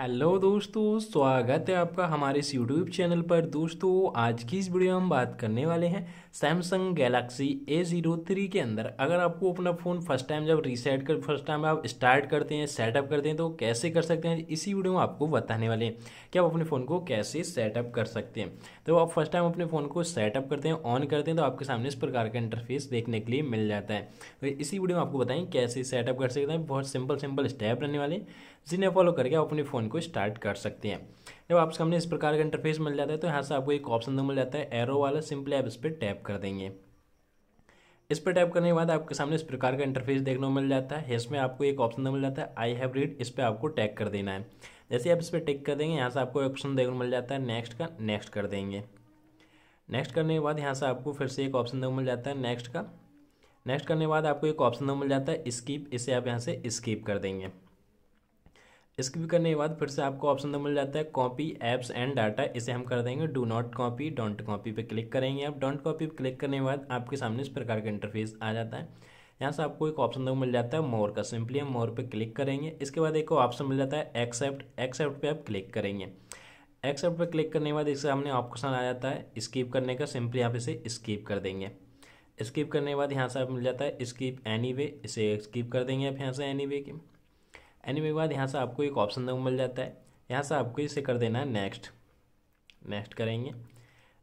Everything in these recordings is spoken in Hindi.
हेलो दोस्तों स्वागत है आपका हमारे इस यूट्यूब चैनल पर दोस्तों आज की इस वीडियो में हम बात करने वाले हैं Samsung Galaxy A zero three के अंदर अगर आपको अपना फ़ोन फर्स्ट टाइम जब रीसेट कर फर्स्ट टाइम आप स्टार्ट करते हैं सेटअप करते हैं तो कैसे कर सकते हैं इसी वीडियो में आपको बताने वाले हैं कि आप अपने फ़ोन को कैसे सेटअप कर सकते हैं तो आप फर्स्ट टाइम अपने फ़ोन को सेटअप करते हैं ऑन करते हैं तो आपके सामने इस प्रकार का इंटरफेस देखने के लिए मिल जाता है तो इसी वीडियो में आपको बताएँ कैसे सेटअप कर सकते हैं बहुत सिंपल सिंपल स्टेप रहने वाले जिन्हें फॉलो करके आप अपने फ़ोन को स्टार्ट कर सकते हैं जब आपके सामने इस प्रकार का इंटरफेस मिल जाता है तो यहाँ से आपको एक ऑप्शन तो मिल जाता है एरो वाला सिंपली आप इस पर टैप कर देंगे इस पर टैप करने के बाद आपके सामने इस प्रकार का इंटरफेस देखने को मिल जाता है इसमें आपको एक ऑप्शन तो मिल जाता है आई हैव रीड इस पर आपको टैग कर देना है जैसे आप इस पर टैग कर देंगे यहाँ से आपको ऑप्शन देखने को मिल जाता है नेक्स्ट का नेक्स्ट कर देंगे नेक्स्ट करने के बाद यहाँ से आपको फिर से एक ऑप्शन मिल जाता है नेक्स्ट का नेक्स्ट करने के बाद आपको एक ऑप्शन मिल जाता है स्कीप इसे आप यहाँ से स्कीप कर देंगे स्किप करने के बाद फिर से आपको ऑप्शन तो मिल जाता है कॉपी एप्स एंड डाटा इसे हम कर देंगे do not copy don't copy पे क्लिक करेंगे आप डोंट कॉपी पे क्लिक करने के बाद आपके सामने इस प्रकार का इंटरफेस आ जाता है यहाँ से आपको एक ऑप्शन तो मिल जाता है मोर का सिंपली हम मोर पे क्लिक करेंगे इसके बाद एक ऑप्शन मिल जाता है एक्सेप्ट एक्सेप्ट पे आप क्लिक करेंगे एक्सेप्ट पे क्लिक करने के बाद इसके सामने ऑप्शन आ जाता है स्कीप करने का सिंपली आप इसे स्कीप कर देंगे स्कीप करने के बाद यहाँ से आप मिल जाता है स्कीप एनी वे इसे स्कीप कर देंगे आप यहाँ से एनी वे की एनीमे के बाद यहाँ से आपको एक ऑप्शन मिल जाता है यहाँ से आपको इसे कर देना है नेक्स्ट नेक्स्ट करेंगे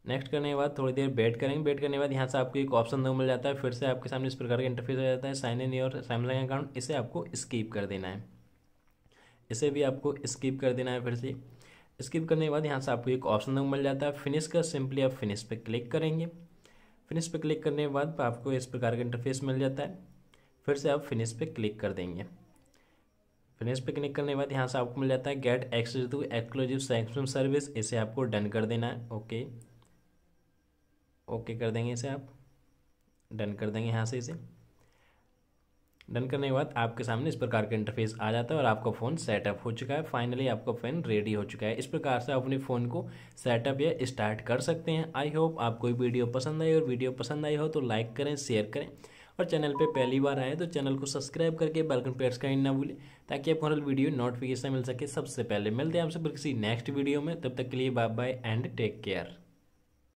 नेक्स्ट करने के बाद थोड़ी देर वेट करेंगे वेट करने के बाद यहाँ से आपको एक ऑप्शन देखो मिल जाता है फिर से आपके सामने इस प्रकार का इंटरफेस हो जाता है sign in your Samsung account इसे आपको स्कीप कर देना है इसे भी आपको स्कीप कर देना है फिर से स्किप करने के बाद यहाँ से आपको एक ऑप्शन देखो मिल जाता है फिनिश का सिंपली आप फिनिश पर क्लिक करेंगे फिनिश पर क्लिक करने के बाद आपको इस प्रकार का इंटरफेस मिल जाता है फिर से आप फिनिश पर क्लिक कर देंगे फ्रेंड्स पे क्लिक करने के बाद यहाँ से आपको मिल जाता है get access to exclusive Samsung service इसे आपको डन कर देना है ओके ओके कर देंगे इसे आप डन कर देंगे यहाँ से इसे डन करने के बाद आपके सामने इस प्रकार का इंटरफेस आ जाता है और आपका फ़ोन सेटअप हो चुका है फाइनली आपका फ़ोन रेडी हो चुका है इस प्रकार से आप अपने फ़ोन को सेटअप या स्टार्ट कर सकते हैं आई होप आपको वीडियो पसंद आई और वीडियो पसंद आई हो तो लाइक करें शेयर करें और चैनल पे पहली बार आए तो चैनल को सब्सक्राइब करके बेलकन प्रेस इन ना भूलें ताकि आपको हमारे वीडियो नोटिफिकेशन मिल सके सबसे पहले मिलते हैं आपसे किसी नेक्स्ट वीडियो में तब तक के लिए bye bye and take care